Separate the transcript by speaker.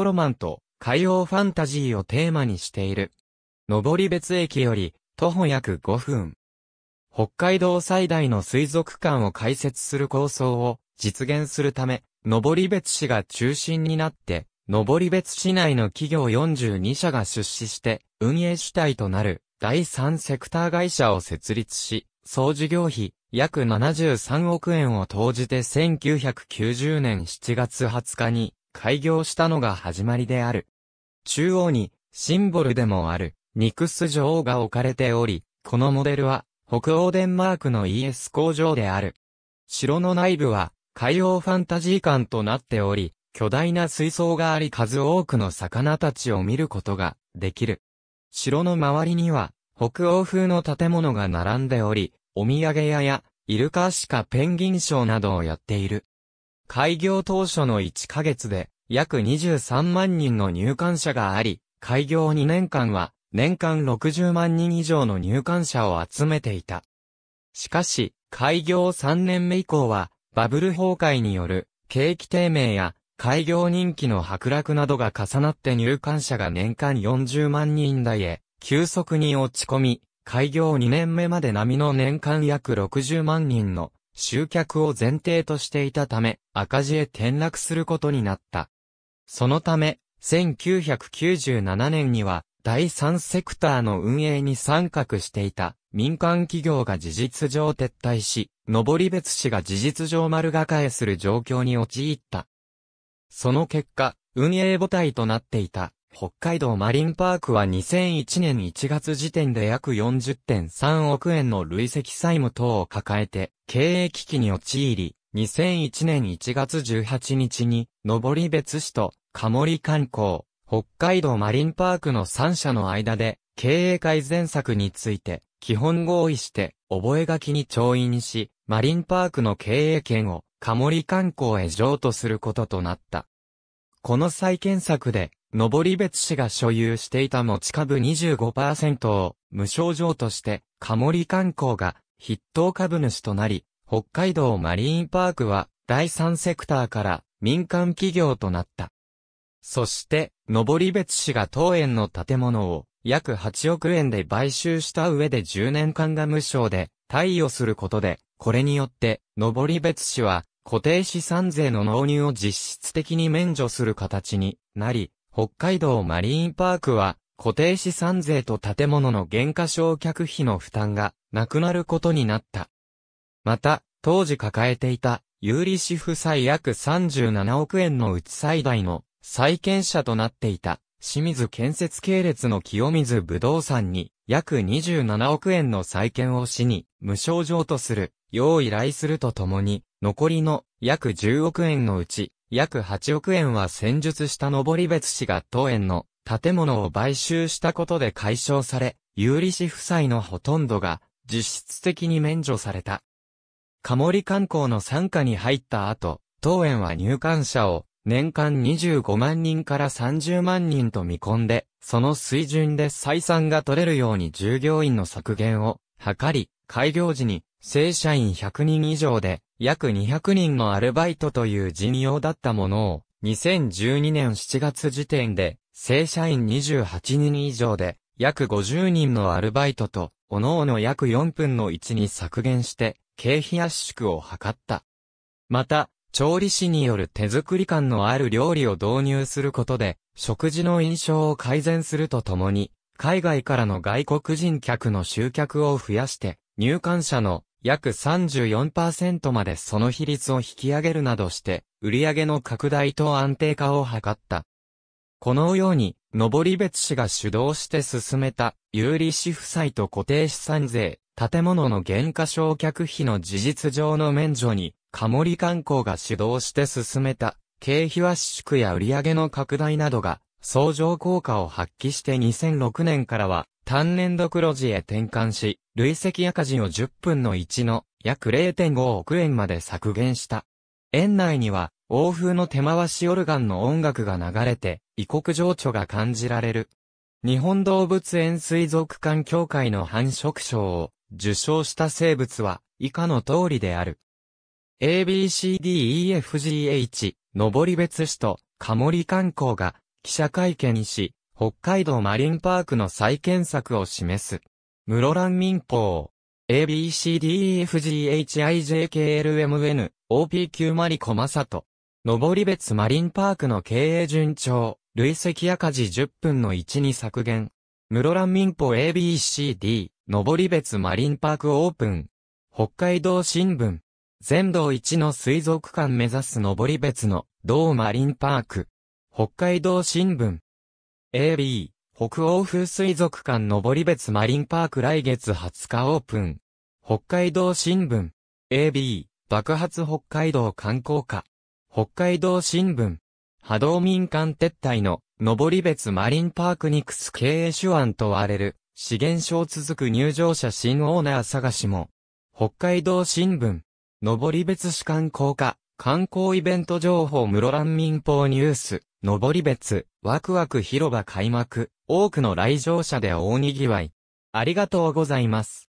Speaker 1: コロマンと海洋ファンタジーをテーマにしている。登別駅より徒歩約5分。北海道最大の水族館を開設する構想を実現するため、登別市が中心になって、登別市内の企業42社が出資して運営主体となる第3セクター会社を設立し、総事業費約73億円を投じて1990年7月20日に開業したのが始まりである。中央に、シンボルでもある、ニクス女王が置かれており、このモデルは、北欧デンマークの ES 工場である。城の内部は、海洋ファンタジー館となっており、巨大な水槽があり数多くの魚たちを見ることができる。城の周りには北欧風の建物が並んでおり、お土産屋やイルカシカペンギンショーなどをやっている。開業当初の1ヶ月で約23万人の入館者があり、開業2年間は年間60万人以上の入館者を集めていた。しかし、開業3年目以降は、バブル崩壊による景気低迷や開業人気の剥落などが重なって入館者が年間40万人台へ急速に落ち込み、開業2年目まで並みの年間約60万人の集客を前提としていたため、赤字へ転落することになった。そのため、1997年には、第三セクターの運営に参画していた民間企業が事実上撤退し、登別市が事実上丸がかえする状況に陥った。その結果、運営母体となっていた北海道マリンパークは2001年1月時点で約40.3億円の累積債務等を抱えて、経営危機に陥り、2001年1月18日に、登別市とカモリ観光、北海道マリンパークの3社の間で、経営改善策について、基本合意して、覚書に調印し、マリンパークの経営権を、カモリ観光へ譲渡することとなった。この再建策で、上別市が所有していた持ち株25%を無症状としてカモリ観光が筆頭株主となり、北海道マリーンパークは第三セクターから民間企業となった。そして、上別市が当園の建物を約8億円で買収した上で10年間が無償で貸与することで、これによって、上別市は固定資産税の納入を実質的に免除する形になり、北海道マリーンパークは、固定資産税と建物の減価償却費の負担がなくなることになった。また、当時抱えていた有利子負債約37億円のうち最大の債権者となっていた清水建設系列の清水不動産に約27億円の債権をしに無償譲渡するよう依頼するとともに残りの約10億円のうち、約8億円は戦術した登別氏が当園の建物を買収したことで解消され、有利子負債のほとんどが実質的に免除された。カモリ観光の参加に入った後、当園は入館者を年間25万人から30万人と見込んで、その水準で採算が取れるように従業員の削減を図り、開業時に正社員100人以上で約200人のアルバイトという人用だったものを、2012年7月時点で、正社員28人以上で、約50人のアルバイトと、各々約4分の1に削減して、経費圧縮を図った。また、調理師による手作り感のある料理を導入することで、食事の印象を改善するとともに、海外からの外国人客の集客を増やして、入館者の約34%までその比率を引き上げるなどして、売上の拡大と安定化を図った。このように、登別市が主導して進めた、有利子負債と固定資産税、建物の減価償却費の事実上の免除に、カモリ観光が主導して進めた、経費圧縮や売上の拡大などが、相乗効果を発揮して2006年からは、単年度黒字へ転換し、累積赤字を10分の1の約0.5億円まで削減した。園内には、欧風の手回しオルガンの音楽が流れて、異国情緒が感じられる。日本動物園水族館協会の繁殖賞を受賞した生物は以下の通りである。ABCDEFGH、登別市とカモリ観光が記者会見し、北海道マリンパークの再建策を示す。室蘭民法。ABCDEFGHIJKLMN、OPQ マリコマサト。登別マリンパークの経営順調、累積赤字10分の1に削減。室蘭民法 ABCD、登別マリンパークオープン。北海道新聞。全道一の水族館目指す登別の、同マリンパーク。北海道新聞。AB、北欧風水族館登別マリンパーク来月20日オープン。北海道新聞。AB、爆発北海道観光課。北海道新聞。波動民間撤退の、登別マリンパークニクス経営手腕と割れる、資源症続く入場者新オーナー探しも。北海道新聞。登別市観光課、観光イベント情報室蘭民放ニュース。登別、ワクワク広場開幕、多くの来場者で大賑わい。ありがとうございます。